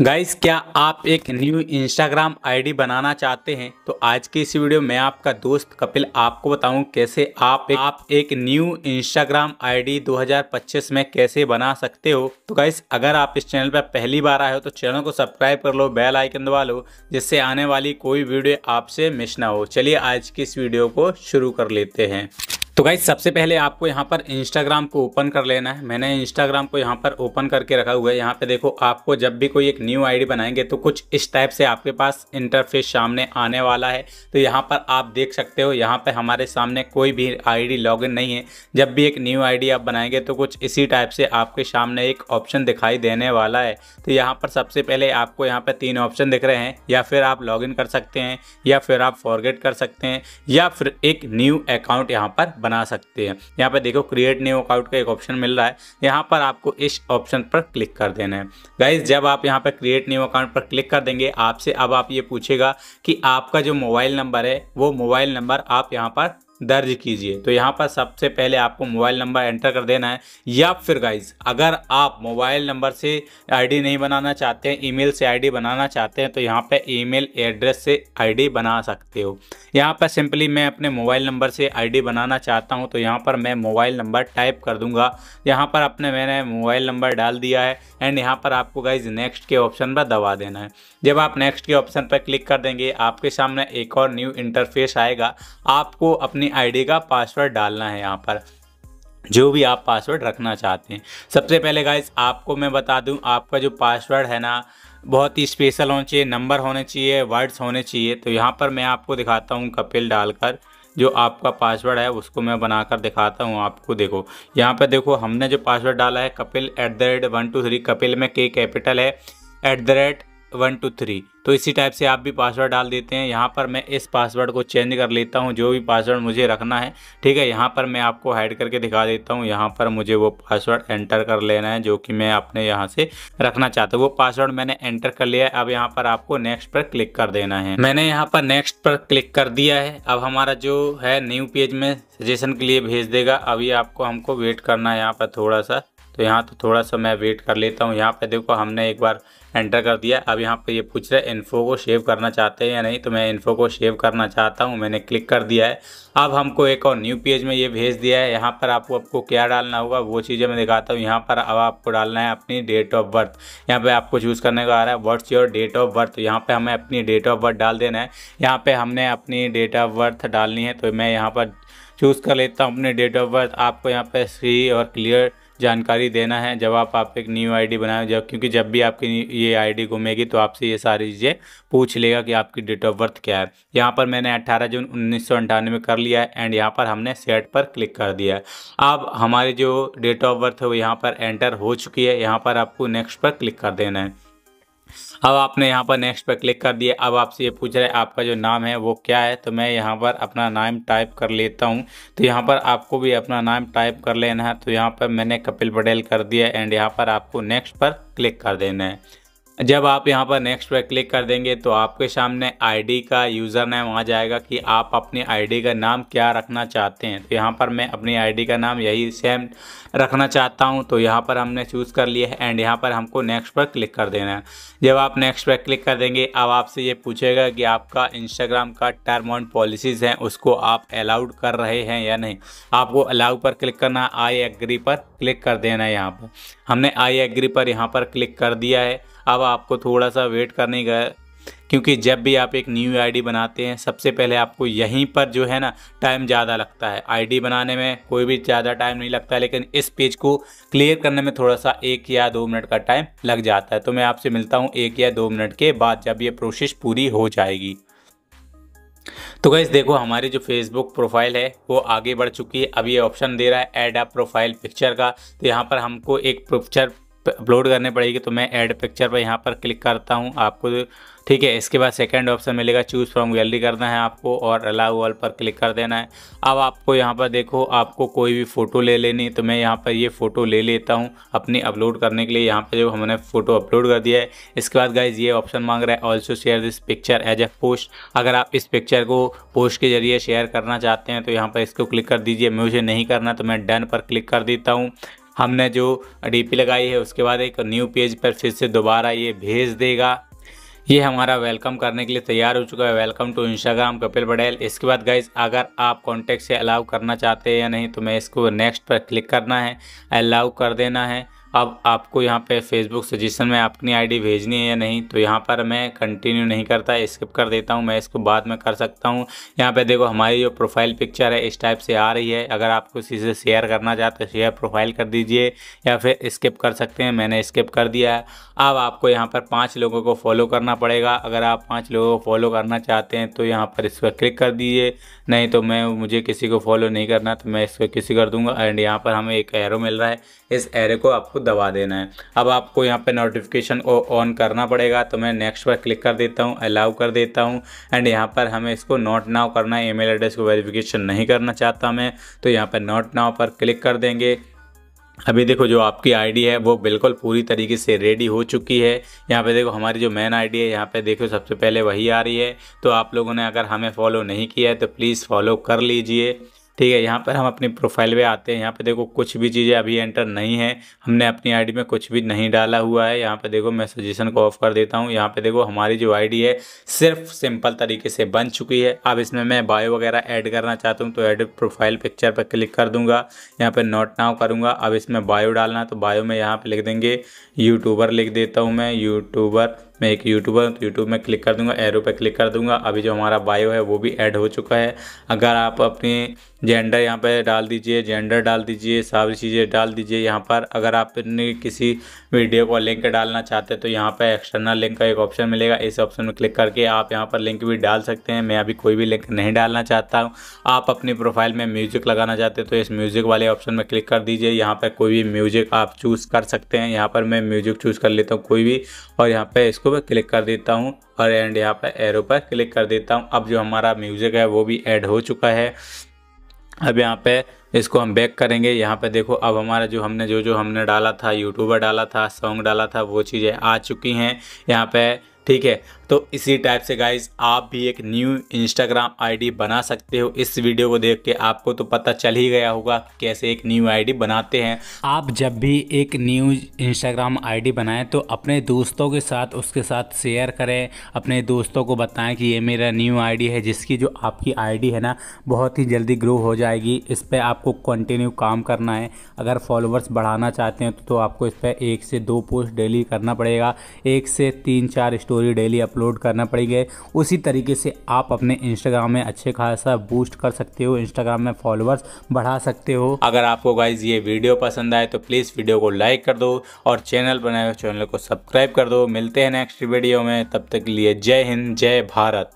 guys क्या आप एक न्यू इंस्टाग्राम आईडी बनाना चाहते हैं तो आज की इस वीडियो में आपका दोस्त कपिल आपको बताऊं कैसे आप एक, आप एक न्यू इंस्टाग्राम आईडी 2025 में कैसे बना सकते हो तो गाइस अगर आप इस चैनल पर पहली बार आए हो तो चैनल को सब्सक्राइब कर लो बेल आइकन दबा लो जिससे आने वाली कोई वीडियो आपसे मिस ना हो चलिए आज की इस वीडियो को शुरू कर लेते हैं तो गाइज सबसे पहले आपको यहाँ पर इंस्टाग्राम को ओपन कर लेना है मैंने इंस्टाग्राम को यहाँ पर ओपन करके रखा हुआ है यहाँ पे देखो आपको जब भी कोई एक न्यू आईडी बनाएंगे तो कुछ इस टाइप से आपके पास इंटरफेस सामने आने वाला है तो यहाँ पर आप देख सकते हो यहाँ पे हमारे सामने कोई भी आईडी लॉगिन नहीं है जब भी एक न्यू आई आप बनाएंगे तो कुछ इसी टाइप से आपके सामने एक ऑप्शन दिखाई देने वाला है तो यहाँ पर सबसे पहले आपको यहाँ पर तीन ऑप्शन दिख रहे हैं या फिर आप लॉग कर सकते हैं या फिर आप फॉरगेट कर सकते हैं या फिर एक न्यू अकाउंट यहाँ पर बना सकते हैं यहाँ पर देखो क्रिएट न्यू अकाउंट का एक ऑप्शन मिल रहा है यहाँ पर आपको इस ऑप्शन पर क्लिक कर देना है गाइज जब आप यहाँ पर क्रिएट न्यू अकाउंट पर क्लिक कर देंगे आपसे अब आप ये पूछेगा कि आपका जो मोबाइल नंबर है वो मोबाइल नंबर आप यहाँ पर दर्ज कीजिए तो यहाँ पर सबसे पहले आपको मोबाइल नंबर एंटर कर देना है या फिर गाइज अगर आप मोबाइल नंबर से आईडी नहीं बनाना चाहते हैं ईमेल से आईडी बनाना चाहते हैं तो यहाँ पर ईमेल एड्रेस से आईडी बना सकते हो यहाँ पर सिंपली मैं अपने मोबाइल नंबर से आईडी बनाना चाहता हूँ तो यहाँ पर मैं मोबाइल नंबर टाइप कर दूंगा यहाँ पर अपने मैंने मोबाइल नंबर डाल दिया है एंड यहाँ पर आपको गाइज नेक्स्ट के ऑप्शन पर दबा देना है जब आप नेक्स्ट के ऑप्शन पर क्लिक कर देंगे आपके सामने एक और न्यू इंटरफेस आएगा आपको अपनी आईडी का पासवर्ड डालना है यहाँ पर जो भी आप पासवर्ड रखना चाहते हैं सबसे पहले गाइज आपको मैं बता दूं आपका जो पासवर्ड है ना बहुत ही स्पेशल होना चाहिए नंबर होने चाहिए वर्ड्स होने चाहिए तो यहाँ पर मैं आपको दिखाता हूँ कपिल डालकर जो आपका पासवर्ड है उसको मैं बनाकर दिखाता हूँ आपको देखो यहाँ पर देखो हमने जो पासवर्ड डाला है Kapil at the rate one two three Kapil में के कैपिटल है at the rate one two three तो इसी टाइप से आप भी पासवर्ड डाल देते हैं यहाँ पर मैं इस पासवर्ड को चेंज कर लेता हूँ जो भी पासवर्ड मुझे रखना है ठीक है यहाँ पर मैं आपको हाइड करके दिखा देता हूँ यहाँ पर मुझे वो पासवर्ड एंटर कर लेना है जो कि मैं अपने यहाँ से रखना चाहता हूँ वो पासवर्ड मैंने एंटर कर लिया है अब यहाँ पर आपको नेक्स्ट पर क्लिक कर देना है मैंने यहाँ पर नेक्स्ट पर क्लिक कर दिया है अब हमारा जो है न्यू पेज में सजेशन के लिए भेज देगा अभी आपको हमको वेट करना है यहाँ पर थोड़ा सा तो यहाँ तो थोड़ा सा मैं वेट कर लेता हूँ यहाँ पे देखो हमने एक बार एंटर कर दिया अब यहाँ पे ये पूछ रहे हैं इन्फो को सेव करना चाहते हैं या नहीं तो मैं इन्फो को सेव करना चाहता हूँ मैंने क्लिक कर दिया है अब हमको एक और न्यू पेज में ये भेज दिया है यहाँ पर आपको आपको क्या डालना होगा वो चीज़ें मैं दिखाता हूँ यहाँ पर अब आपको डालना है अपनी डेट ऑफ बर्थ यहाँ पर आपको चूज़ करने का आ रहा है what's your date of birth यहाँ पर हमें अपनी डेट ऑफ बर्थ डाल देना है यहाँ पर हमने अपनी डेट ऑफ बर्थ डालनी है तो मैं यहाँ पर चूज़ कर लेता हूँ अपने डेट ऑफ बर्थ आपको यहाँ पर सी और क्लियर जानकारी देना है जब आप आप एक न्यू आईडी बनाए जब क्योंकि जब भी आपकी ये आईडी घूमेगी तो आपसे ये सारी चीज़ें पूछ लेगा कि आपकी डेट ऑफ बर्थ क्या है यहाँ पर मैंने 18 जून उन्नीस में कर लिया है एंड यहाँ पर हमने सेट पर क्लिक कर दिया है अब हमारी जो डेट ऑफ बर्थ है वो यहाँ पर एंटर हो चुकी है यहाँ पर आपको नेक्स्ट पर क्लिक कर देना है अब आपने यहाँ पर नेक्स्ट पर क्लिक कर दिया अब आपसे ये पूछ रहे आपका जो नाम है वो क्या है तो मैं यहाँ पर अपना नाम टाइप कर लेता हूँ तो यहाँ पर आपको भी अपना नाम टाइप कर लेना है तो यहाँ पर मैंने कपिल पटेल कर दिया एंड यहाँ पर आपको नेक्स्ट पर क्लिक कर देना है जब आप यहाँ पर नेक्स्ट पर क्लिक कर देंगे तो आपके सामने आईडी का यूज़र नेम आ जाएगा कि आप अपनी आईडी का नाम क्या रखना चाहते हैं तो यहाँ पर मैं अपनी आईडी का नाम यही सेम रखना चाहता हूँ तो यहाँ पर हमने चूज़ कर लिया है एंड यहाँ पर हमको नेक्स्ट पर क्लिक कर देना है जब आप नेक्स्ट पर क्लिक कर देंगे अब आपसे ये पूछेगा कि आपका इंस्टाग्राम का टर्म ऑन पॉलिसीज़ हैं उसको आप अलाउड कर रहे हैं या नहीं आपको अलाउ पर क्लिक करना आई एग्री पर क्लिक कर देना है यहाँ पर हमने आई एग्री पर यहाँ पर क्लिक कर दिया है अब आपको थोड़ा सा वेट करने का क्योंकि जब भी आप एक न्यू आईडी बनाते हैं सबसे पहले आपको यहीं पर जो है ना टाइम ज़्यादा लगता है आईडी बनाने में कोई भी ज़्यादा टाइम नहीं लगता है लेकिन इस पेज को क्लियर करने में थोड़ा सा एक या दो मिनट का टाइम लग जाता है तो मैं आपसे मिलता हूँ एक या दो मिनट के बाद जब ये प्रोसेस पूरी हो जाएगी तो गैस देखो हमारी जो फेसबुक प्रोफाइल है वो आगे बढ़ चुकी है अब ये ऑप्शन दे रहा है ऐड अ प्रोफाइल पिक्चर का तो यहाँ पर हमको एक पिक्चर अपलोड करने पड़ेगी तो मैं ऐड पिक्चर पर यहाँ पर क्लिक करता हूँ आपको ठीक है इसके बाद सेकंड ऑप्शन मिलेगा चूज़ फ्रॉम गैलरी करना है आपको और अलाउ ऑल पर क्लिक कर देना है अब आपको यहाँ पर देखो आपको कोई भी फ़ोटो ले लेनी तो मैं यहाँ पर ये फ़ोटो ले लेता हूँ अपनी अपलोड करने के लिए यहाँ पर जो हमने फ़ोटो अपलोड कर दिया है इसके बाद गाइज ये ऑप्शन मांग रहा है also share this picture as a post अगर आप इस पिक्चर को पोस्ट के जरिए शेयर करना चाहते हैं तो यहाँ पर इसको क्लिक कर दीजिए मुझे नहीं करना तो मैं डन पर क्लिक कर देता हूँ हमने जो डीपी लगाई है उसके बाद एक न्यू पेज पर फिर से दोबारा ये भेज देगा ये हमारा वेलकम करने के लिए तैयार हो चुका है welcome to Instagram Kapil Badel इसके बाद गाइज अगर आप कॉन्टेक्ट से अलाउ करना चाहते हैं या नहीं तो मैं इसको नेक्स्ट पर क्लिक करना है अलाउ कर देना है अब आपको यहाँ पे फेसबुक सजेशन में अपनी आईडी भेजनी है या नहीं तो यहाँ पर मैं कंटिन्यू नहीं करता स्किप कर देता हूँ मैं इसको बाद में कर सकता हूँ यहाँ पे देखो हमारी जो प्रोफाइल पिक्चर है इस टाइप से आ रही है अगर आप किसी से शेयर करना चाहते हैं शेयर प्रोफाइल कर दीजिए या फिर स्किप कर सकते हैं मैंने स्किप कर दिया है अब आपको यहाँ पर पाँच लोगों को फॉलो करना पड़ेगा अगर आप पाँच लोगों को फॉलो करना चाहते हैं तो यहाँ पर इस पर क्लिक कर दीजिए नहीं तो मैं मुझे किसी को फॉलो नहीं करना तो मैं इस पर किसी कर दूँगा एंड यहाँ पर हमें एक एरो मिल रहा है इस एरो को आपको दबा देना है अब आपको यहाँ पे नोटिफिकेशन को ऑन करना पड़ेगा तो मैं नेक्स्ट पर क्लिक कर देता हूँ अलाउ कर देता हूँ एंड यहाँ पर हमें इसको नोट नाव करना है ईमेल एड्रेस को वेरिफिकेशन नहीं करना चाहता मैं तो यहाँ पर नोट नाव पर क्लिक कर देंगे अभी देखो जो आपकी आईडी है वो बिल्कुल पूरी तरीके से रेडी हो चुकी है यहाँ पे देखो हमारी जो मेन आईडी है यहाँ पे देखो सबसे पहले वही आ रही है तो आप लोगों ने अगर हमें फॉलो नहीं किया है तो प्लीज़ फॉलो कर लीजिए ठीक है यहाँ पर हम अपनी प्रोफाइल पे आते हैं यहाँ पे देखो कुछ भी चीज़ें अभी एंटर नहीं है हमने अपनी आईडी में कुछ भी नहीं डाला हुआ है यहाँ पे देखो मैं सजेशन को ऑफ कर देता हूँ यहाँ पे देखो हमारी जो आईडी है सिर्फ सिंपल तरीके से बन चुकी है अब इसमें मैं बायो वगैरह ऐड करना चाहता हूँ तो एड प्रोफाइल पिक्चर पर क्लिक कर दूँगा यहाँ पर नोट नाव करूँगा अब इसमें बायो डालना तो बायो में यहाँ पर लिख देंगे यूट्यूबर लिख देता हूँ मैं यूट्यूबर मैं एक यूट्यूबर हूँ तो यूट्यूब में क्लिक कर दूंगा एरो पे क्लिक कर दूंगा अभी जो हमारा बायो है वो भी ऐड हो चुका है अगर आप अपने जेंडर यहाँ पर डाल दीजिए जेंडर डाल दीजिए सारी चीज़ें डाल दीजिए यहाँ पर अगर आप किसी वीडियो को लिंक डालना चाहते हैं तो यहाँ पर एक्सटर्नल लिंक का एक ऑप्शन मिलेगा इस ऑप्शन में क्लिक करके आप यहाँ पर लिंक भी डाल सकते हैं मैं अभी कोई भी लिंक नहीं डालना चाहता हूँ आप अपनी प्रोफाइल में म्यूज़िक लगाना चाहते हैं तो इस म्यूज़िक वाले ऑप्शन में क्लिक कर दीजिए यहाँ पर कोई भी म्यूज़िक आप चूज़ कर सकते हैं यहाँ पर मैं म्यूज़िक चूज़ कर लेता हूँ कोई भी और यहाँ पर इसको पर क्लिक कर देता हूँ और एंड यहाँ पर एरो पर क्लिक कर देता हूँ अब जो हमारा म्यूज़िक है वो भी ऐड हो चुका है अब यहाँ पे इसको हम बैक करेंगे यहाँ पे देखो अब हमारा जो हमने जो जो हमने डाला था यूट्यूबर डाला था सॉन्ग डाला था वो चीज़ें आ चुकी हैं यहाँ पे ठीक है तो इसी टाइप से गाइज आप भी एक न्यू इंस्टाग्राम आईडी बना सकते हो इस वीडियो को देख के आपको तो पता चल ही गया होगा कैसे एक न्यू आईडी बनाते हैं आप जब भी एक न्यू इंस्टाग्राम आईडी बनाएं तो अपने दोस्तों के साथ उसके साथ शेयर करें अपने दोस्तों को बताएं कि ये मेरा न्यू आईडी है जिसकी जो आपकी आई है ना बहुत ही जल्दी ग्रो हो जाएगी इस पर आपको कंटिन्यू काम करना है अगर फॉलोअर्स बढ़ाना चाहते हैं तो, तो आपको इस पर एक से दो पोस्ट डेली करना पड़ेगा एक से तीन चार स्टोरी डेली अपलोड अपलोड करना पड़ेगा उसी तरीके से आप अपने इंस्टाग्राम में अच्छे खासा बूस्ट कर सकते हो इंस्टाग्राम में फॉलोअर्स बढ़ा सकते हो अगर आपको गाइज ये वीडियो पसंद आए तो प्लीज़ वीडियो को लाइक कर दो और चैनल बनाए चैनल को सब्सक्राइब कर दो मिलते हैं नेक्स्ट वीडियो में तब तक लिए जय हिंद जय भारत